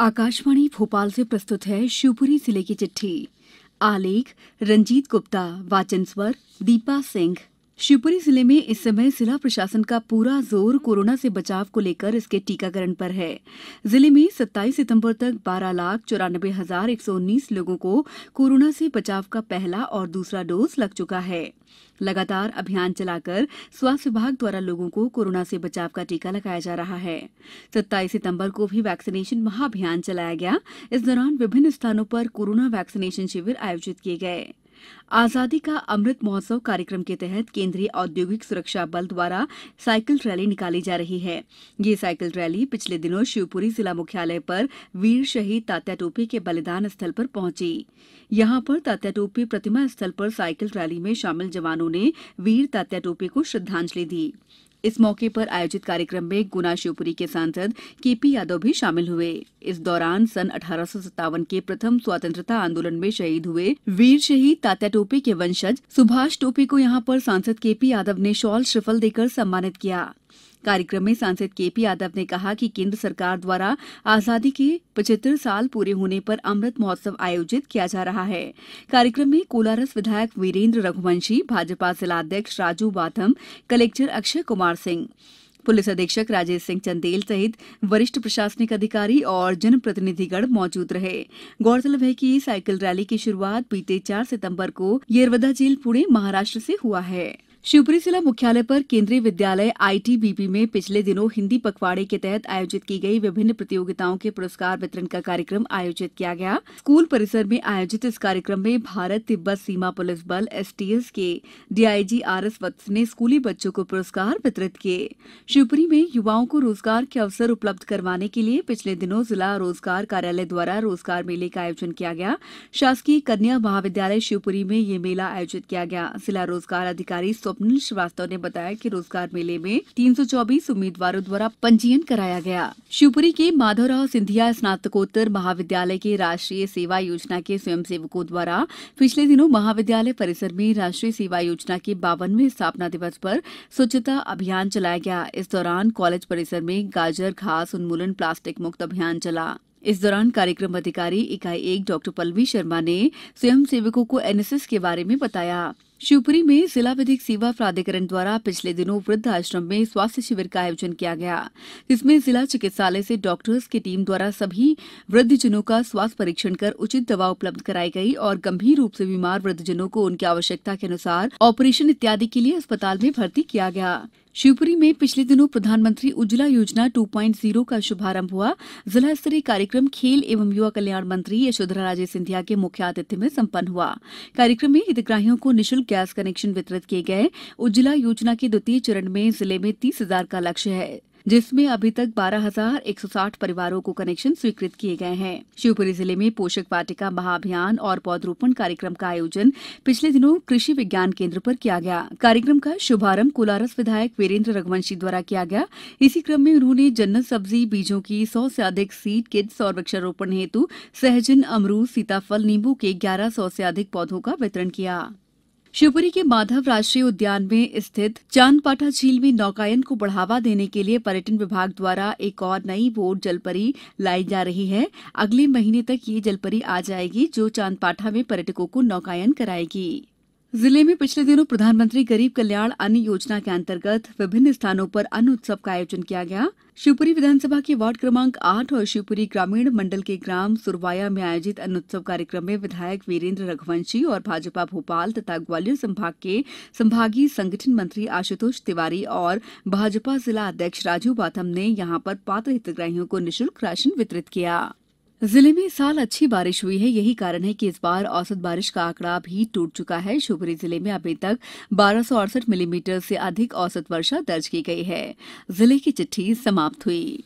आकाशवाणी भोपाल से प्रस्तुत है शिवपुरी जिले की चिट्ठी आलेख रंजीत गुप्ता वाचन स्वर दीपा सिंह शिवपुरी जिले में इस समय जिला प्रशासन का पूरा जोर कोरोना से बचाव को लेकर इसके टीकाकरण पर है जिले में 27 सितंबर तक बारह लाख चौरानबे हजार एक सौ उन्नीस लोगों को कोरोना से बचाव का पहला और दूसरा डोज लग चुका है लगातार अभियान चलाकर स्वास्थ्य विभाग द्वारा लोगों को कोरोना से बचाव का टीका लगाया जा रहा है सत्ताईस सितंबर को भी वैक्सीनेशन महाअभियान चलाया गया इस दौरान विभिन्न स्थानों पर कोरोना वैक्सीनेशन शिविर आयोजित किए गए आजादी का अमृत महोत्सव कार्यक्रम के तहत केन्द्रीय औद्योगिक सुरक्षा बल द्वारा साइकिल रैली निकाली जा रही है ये साइकिल रैली पिछले दिनों शिवपुरी जिला मुख्यालय पर वीर शहीद तात्या टोपे के बलिदान स्थल पर पहुंची यहां पर तात्या टोपे प्रतिमा स्थल पर साइकिल रैली में शामिल जवानों ने वीर तात्या टोपे को श्रद्धांजलि दी इस मौके पर आयोजित कार्यक्रम में गुना शिवपुरी के सांसद केपी यादव भी शामिल हुए इस दौरान सन अठारह के प्रथम स्वतंत्रता आंदोलन में शहीद हुए वीर शहीद तात्या टोपे के वंशज सुभाष टोपे को यहाँ पर सांसद केपी यादव ने शॉल श्रिफल देकर सम्मानित किया कार्यक्रम में सांसद केपी यादव ने कहा कि केंद्र सरकार द्वारा आजादी के पचहत्तर साल पूरे होने पर अमृत महोत्सव आयोजित किया जा रहा है कार्यक्रम में कोलारस विधायक वीरेंद्र रघुवंशी भाजपा जिलाध्यक्ष राजू बाथम कलेक्टर अक्षय कुमार सिंह पुलिस अधीक्षक राजेश सिंह चंदेल सहित वरिष्ठ प्रशासनिक अधिकारी और जनप्रतिनिधिगण मौजूद रहे गौरतलब है कि साइकिल रैली की शुरुआत बीते 4 सितंबर को येरवदा जेल पुणे महाराष्ट्र से हुआ है शिवपुरी जिला मुख्यालय पर केंद्रीय विद्यालय आईटीबीपी में पिछले दिनों हिन्दी पखवाड़े के तहत आयोजित की गई विभिन्न प्रतियोगिताओं के पुरस्कार वितरण का कार्यक्रम आयोजित किया गया स्कूल परिसर में आयोजित इस कार्यक्रम में भारत तिब्बत सीमा पुलिस बल एसटीएस के डीआईजी आर एस वत्स ने स्कूली बच्चों को पुरस्कार वितरित किए शिवपुरी में युवाओं को रोजगार के अवसर उपलब्ध करवाने के लिए पिछले दिनों जिला रोजगार कार्यालय द्वारा रोजगार मेले का आयोजन किया गया शासकीय कन्या महाविद्यालय शिवपुरी में यह मेला आयोजित किया गया जिला रोजगार अधिकारी स्वप्निल श्रीवास्तव ने बताया कि रोजगार मेले में 324 उम्मीदवारों द्वारा पंजीयन कराया गया शिवपुरी के माधवराव सिंधिया स्नातकोत्तर महाविद्यालय के राष्ट्रीय सेवा योजना के स्वयंसेवकों द्वारा पिछले दिनों महाविद्यालय परिसर में राष्ट्रीय सेवा योजना के बावनवे स्थापना दिवस पर स्वच्छता अभियान चलाया गया इस दौरान कॉलेज परिसर में गाजर घास उन्मूलन प्लास्टिक मुक्त अभियान चला इस दौरान कार्यक्रम अधिकारी इकाई एक डॉक्टर पल्लवी शर्मा ने स्वयं सेवकों को एनएसएस के बारे में बताया शिवपुरी में जिला विधिक सेवा प्राधिकरण द्वारा पिछले दिनों वृद्ध आश्रम में स्वास्थ्य शिविर का आयोजन किया गया जिसमें जिला चिकित्सालय से डॉक्टर्स की टीम द्वारा सभी वृद्धजनों का स्वास्थ्य परीक्षण कर उचित दवा उपलब्ध कराई गई और गंभीर रूप से बीमार वृद्धजनों को उनकी आवश्यकता के अनुसार ऑपरेशन इत्यादि के लिए अस्पताल में भर्ती किया गया शिवपुरी में पिछले दिनों प्रधानमंत्री उज्जवला योजना 2.0 का शुभारंभ हुआ जिला स्तरीय कार्यक्रम खेल एवं युवा कल्याण मंत्री यशोधरा राजे सिंधिया के मुख्य आतिथ्य में संपन्न हुआ कार्यक्रम में हितग्राहियों को निशुल्क गैस कनेक्शन वितरित किए गए उज्जवला योजना के द्वितीय चरण में जिले में तीस हजार का लक्ष्य है जिसमें अभी तक बारह हजार एक सौ साठ परिवारों को कनेक्शन स्वीकृत किए गए हैं शिवपुरी जिले में पोषक वाटिका महाअभियान और पौधरोपण कार्यक्रम का आयोजन पिछले दिनों कृषि विज्ञान केंद्र पर किया गया कार्यक्रम का शुभारंभ कोलारस विधायक वीरेंद्र रघुवंशी द्वारा किया गया इसी क्रम में उन्होंने जन्नत सब्जी बीजों की सौ से अधिक सीड किट्स और वृक्षारोपण हेतु सहजन अमरूद सीताफल नींबू के ग्यारह सौ से अधिक पौधों का वितरण किया शिवपुरी के माधव राष्ट्रीय उद्यान में स्थित चांदपाटा झील में नौकायन को बढ़ावा देने के लिए पर्यटन विभाग द्वारा एक और नई बोट जलपरी लाई जा रही है अगले महीने तक ये जलपरी आ जाएगी जो चांदपाटा में पर्यटकों को नौकायन कराएगी जिले में पिछले दिनों प्रधानमंत्री गरीब कल्याण अन्न योजना के अंतर्गत विभिन्न स्थानों पर अन्न उत्सव का आयोजन किया गया शिवपुरी विधानसभा के वार्ड क्रमांक आठ और शिवपुरी ग्रामीण मंडल के ग्राम सुरवाया में आयोजित अन्न उत्सव कार्यक्रम में विधायक वीरेंद्र रघुवंशी और भाजपा भोपाल तथा ग्वालियर संभाग के संभागीय संगठन मंत्री आशुतोष तिवारी और भाजपा जिला अध्यक्ष राजू बाथम ने यहां पर पात्र हितग्राहियों को निःशुल्क राशन वितरित किया बारिश जिले में इस साल अच्छी बारिश हुई है यही कारण है कि इस बार औसत बारिश का आंकड़ा भी टूट चुका है शिवपुरी जिले में अभी तक बारह सौ अड़सठ मिलीमीटर से अधिक औसत वर्षा दर्ज की गई है जिले की चिट्ठी समाप्त हुई